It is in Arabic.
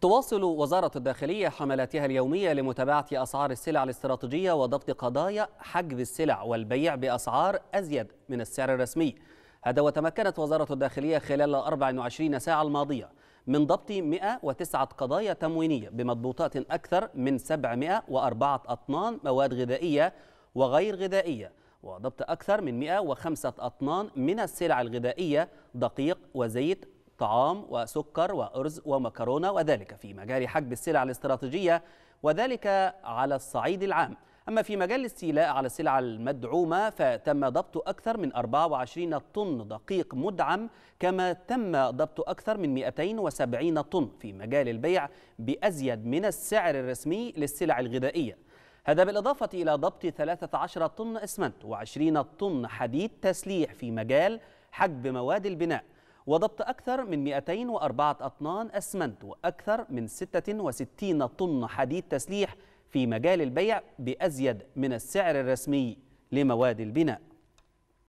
تواصل وزارة الداخلية حملاتها اليومية لمتابعة أسعار السلع الاستراتيجية وضبط قضايا حجز السلع والبيع بأسعار أزيد من السعر الرسمي هذا وتمكنت وزارة الداخلية خلال 24 ساعة الماضية من ضبط 109 قضايا تموينية بمضبوطات أكثر من 704 أطنان مواد غذائية وغير غذائية وضبط أكثر من 105 أطنان من السلع الغذائية دقيق وزيت طعام وسكر وأرز ومكرونة وذلك في مجال حجب السلع الاستراتيجية وذلك على الصعيد العام أما في مجال الاستيلاء على السلع المدعومة فتم ضبط أكثر من 24 طن دقيق مدعم كما تم ضبط أكثر من 270 طن في مجال البيع بأزيد من السعر الرسمي للسلع الغذائية هذا بالإضافة إلى ضبط 13 طن إسمنت و20 طن حديد تسليح في مجال حجب مواد البناء وضبط أكثر من 204 أطنان أسمنت وأكثر من 66 طن حديد تسليح في مجال البيع بأزيد من السعر الرسمي لمواد البناء